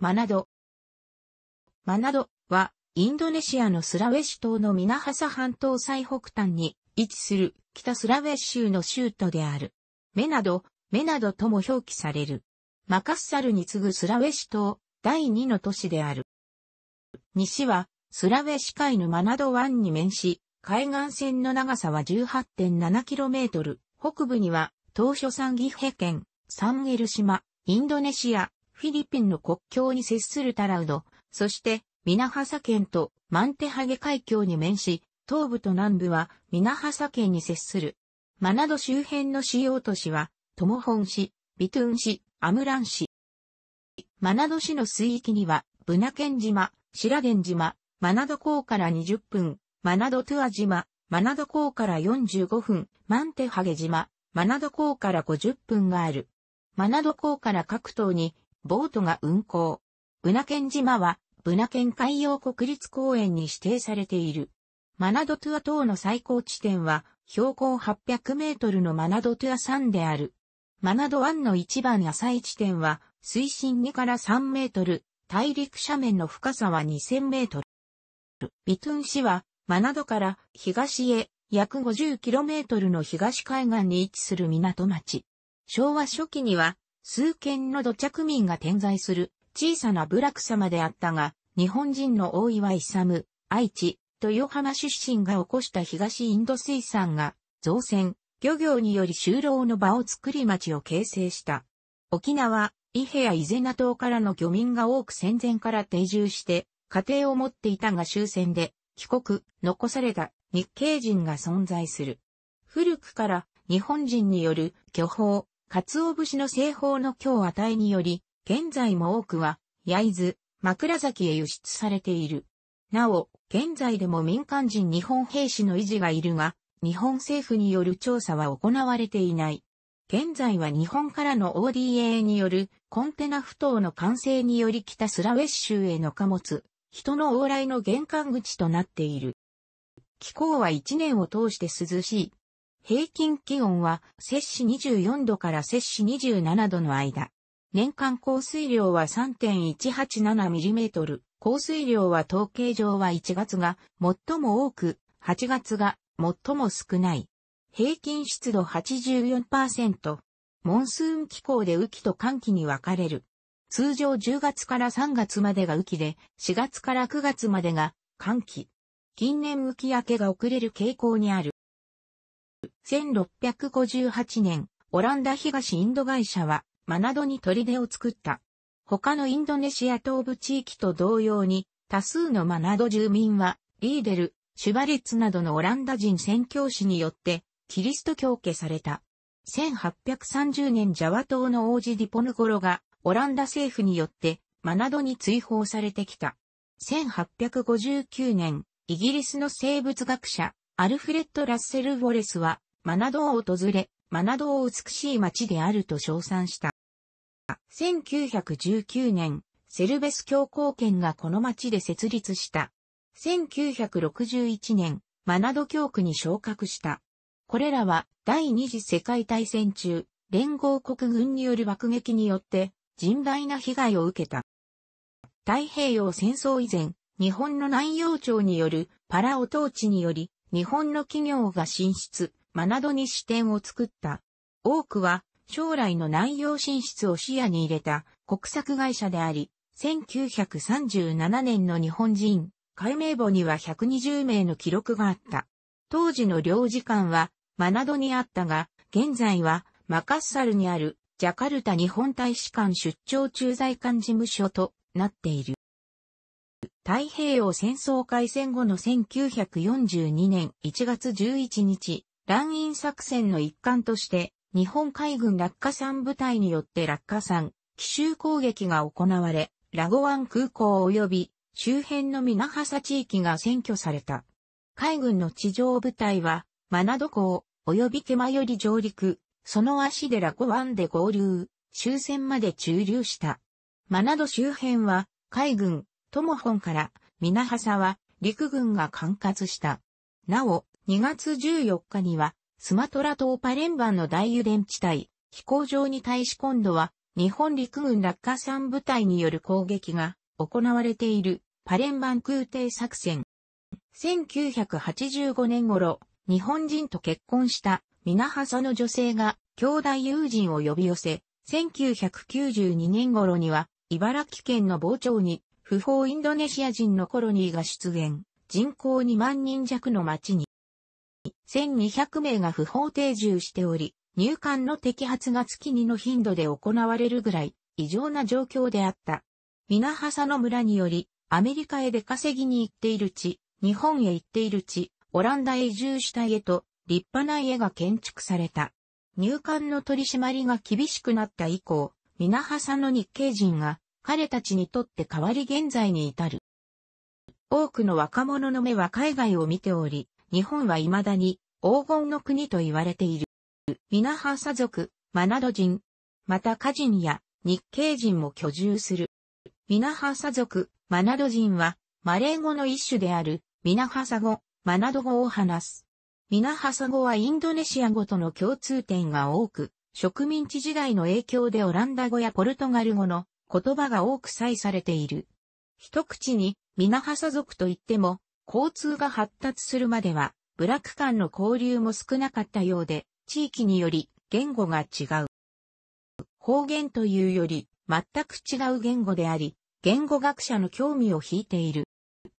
マナド。マナドは、インドネシアのスラウェシ島のミナハサ半島最北端に位置する北スラウェシ州の州都である。メナド、メナドとも表記される。マカッサルに次ぐスラウェシ島第2の都市である。西はスラウェシ海のマナド湾に面し、海岸線の長さは 18.7km。北部には、東諸山岐阜県、サンエル島、インドネシア、フィリピンの国境に接するタラウド、そして、ミナハサ県とマンテハゲ海峡に面し、東部と南部はミナハサ県に接する。マナド周辺の主要都市は、トモホン市、ビトゥン市、アムラン市。マナド市の水域には、ブナケン島、白ン島、マナド港から20分、マナドトゥア島、マナド港から45分、マンテハゲ島、マナド港から50分がある。マナド港から各島にボートが運航。ブナケン島は、ブナケン海洋国立公園に指定されている。マナドトゥア島の最高地点は、標高800メートルのマナドトゥア山である。マナド湾の一番浅い地点は、水深2から3メートル、大陸斜面の深さは2000メートル。ビトゥン市は、マナドから東へ約5 0トルの東海岸に位置する港町。昭和初期には数軒の土着民が点在する小さな部落様であったが、日本人の大岩勇、愛知、豊浜出身が起こした東インド水産が、造船、漁業により就労の場を作り町を形成した。沖縄、伊平や伊是名島からの漁民が多く戦前から定住して、家庭を持っていたが終戦で、帰国、残された日系人が存在する。古くから日本人による巨峰、鰹節の製法の強値により、現在も多くは、焼津、枕崎へ輸出されている。なお、現在でも民間人日本兵士の維持がいるが、日本政府による調査は行われていない。現在は日本からの ODA によるコンテナ不当の完成により北スラウェシ州への貨物、人の往来の玄関口となっている。気候は一年を通して涼しい。平均気温は摂氏24度から摂氏27度の間。年間降水量は3 1 8 7トル。降水量は統計上は1月が最も多く、8月が最も少ない。平均湿度84%。モンスーン気候で雨季と寒季に分かれる。通常10月から3月までが雨季で、4月から9月までが寒季。近年雨季明けが遅れる傾向にある。1658年、オランダ東インド会社は、マナドに砦を作った。他のインドネシア東部地域と同様に、多数のマナド住民は、リーデル、シュバレッツなどのオランダ人宣教師によって、キリスト教家された。1830年ジャワ島の王子ディポヌゴロが、オランダ政府によって、マナドに追放されてきた。1859年、イギリスの生物学者、アルフレッド・ラッセル・ウォレスは、マナドを訪れ、マナドを美しい街であると称賛した。1919年、セルベス教皇圏がこの町で設立した。1961年、マナド教区に昇格した。これらは第二次世界大戦中、連合国軍による爆撃によって甚大な被害を受けた。太平洋戦争以前、日本の南洋町によるパラオ統治により、日本の企業が進出、マナドに視点を作った。多くは将来の南洋進出を視野に入れた国策会社であり、1937年の日本人、解明簿には120名の記録があった。当時の領事館はマナドにあったが、現在はマカッサルにあるジャカルタ日本大使館出張駐在館事務所となっている。太平洋戦争開戦後の1942年1月11日、乱印作戦の一環として、日本海軍落下山部隊によって落下山、奇襲攻撃が行われ、ラゴワン空港及び周辺の水サ地域が占拠された。海軍の地上部隊は、マナド港及び手間より上陸、その足でラゴワンで合流、終戦まで駐留した。マナド周辺は、海軍、トモホンから、ミナハサは、陸軍が管轄した。なお、2月14日には、スマトラ島パレンバンの大油田地帯、飛行場に対し今度は、日本陸軍落下山部隊による攻撃が行われているパレンバン空挺作戦。1985年頃、日本人と結婚したミナハサの女性が兄弟友人を呼び寄せ、1992年頃には茨城県の傍聴に不法インドネシア人のコロニーが出現、人口2万人弱の町に1200名が不法定住しており、入管の摘発が月2の頻度で行われるぐらい異常な状況であった。ミナハサの村により、アメリカへ出稼ぎに行っている地、日本へ行っている地、オランダへ移住した家と立派な家が建築された。入管の取り締まりが厳しくなった以降、ミナハサの日系人が彼たちにとって変わり現在に至る。多くの若者の目は海外を見ており、日本は未だに黄金の国と言われている。ミナハーサ族、マナド人、またカ人や日系人も居住する。ミナハーサ族、マナド人はマレー語の一種であるミナハサ語、マナド語を話す。ミナハサ語はインドネシア語との共通点が多く、植民地時代の影響でオランダ語やポルトガル語の言葉が多く採されている。一口にミナハサ族といっても交通が発達するまでは、部落間の交流も少なかったようで、地域により言語が違う。方言というより、全く違う言語であり、言語学者の興味を引いている。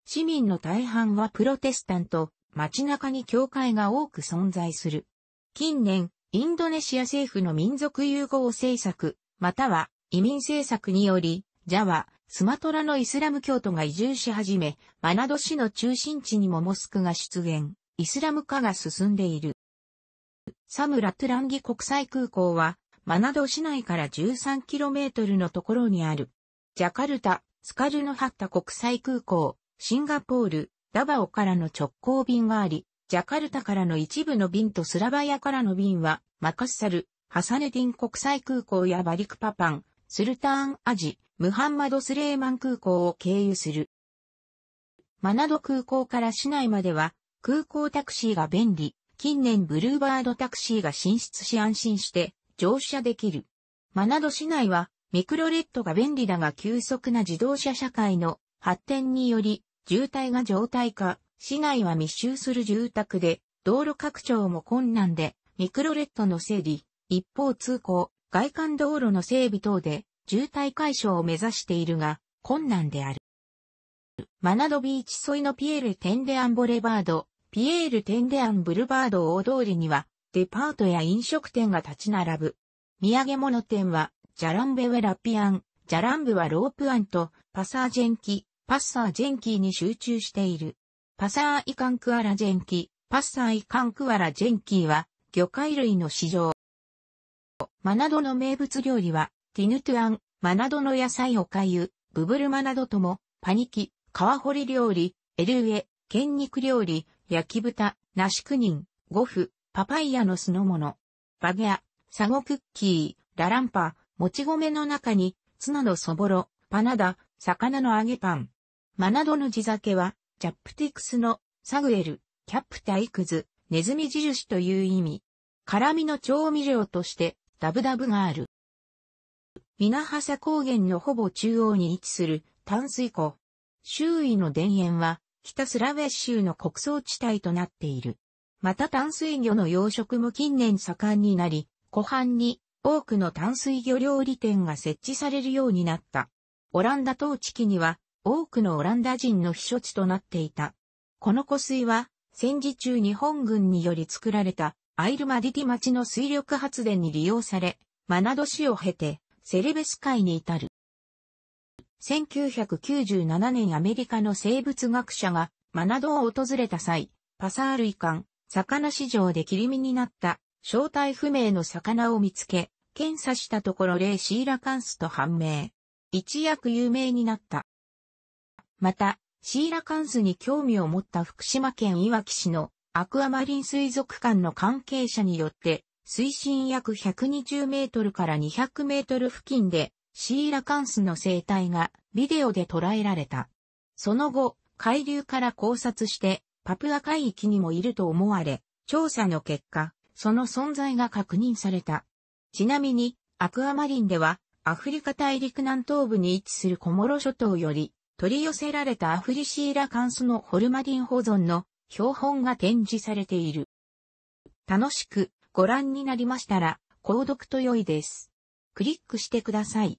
市民の大半はプロテスタント、街中に教会が多く存在する。近年、インドネシア政府の民族融合政策、または移民政策により、ジャワ、スマトラのイスラム教徒が移住し始め、マナド市の中心地にもモスクが出現、イスラム化が進んでいる。サムラトゥランギ国際空港は、マナド市内から 13km のところにある。ジャカルタ、スカルノハッタ国際空港、シンガポール、ダバオからの直行便があり、ジャカルタからの一部の便とスラバヤからの便は、マカッサル、ハサネディン国際空港やバリクパパン、スルターンアジ、ムハンマド・スレーマン空港を経由する。マナド空港から市内までは空港タクシーが便利。近年ブルーバードタクシーが進出し安心して乗車できる。マナド市内はミクロレットが便利だが急速な自動車社会の発展により渋滞が常態化。市内は密集する住宅で道路拡張も困難でミクロレットの整理、一方通行、外環道路の整備等で渋滞解消を目指しているが、困難である。マナドビーチ沿いのピエール・テンデアン・ボレバード、ピエール・テンデアン・ブルバード大通りには、デパートや飲食店が立ち並ぶ。土産物店は、ジャランベェラピアン、ジャランブはロープアンと、パサージェンキ、パッサージェンキーに集中している。パサーイカンクアラジェンキ、パッサーイカンクアラジェンキーは、魚介類の市場。マナドの名物料理は、ティヌトゥアン、マナドの野菜おかゆ、ブブルマナドとも、パニキ、川掘り料理、エルウエ、剣肉料理、焼き豚、ナシクニン、ゴフ、パパイヤの酢の物。バゲア、サゴクッキー、ラランパ、もち米の中に、ツナのそぼろ、パナダ、魚の揚げパン。マナドの地酒は、ジャップティクスの、サグエル、キャップタイクズ、ネズミ印という意味。辛味の調味料として、ダブダブがある。ナハ高原のほぼ中央に位置する淡水湖。周囲の田園は北スラウェシ州の穀倉地帯となっている。また淡水魚の養殖も近年盛んになり、湖畔に多くの淡水魚料理店が設置されるようになった。オランダ統治期には多くのオランダ人の避暑地となっていた。この湖水は戦時中日本軍により作られたアイルマディティ町の水力発電に利用され、マナド市を経て、セレベス海に至る。1997年アメリカの生物学者がマナドを訪れた際、パサール遺憾、魚市場で切り身になった正体不明の魚を見つけ、検査したところレーシーラカンスと判明。一躍有名になった。また、シーラカンスに興味を持った福島県いわき市のアクアマリン水族館の関係者によって、水深約120メートルから200メートル付近で、シーラカンスの生態がビデオで捉えられた。その後、海流から考察して、パプア海域にもいると思われ、調査の結果、その存在が確認された。ちなみに、アクアマリンでは、アフリカ大陸南東部に位置するコモロ諸島より、取り寄せられたアフリシーラカンスのホルマリン保存の標本が展示されている。楽しくご覧になりましたら、購読と良いです。クリックしてください。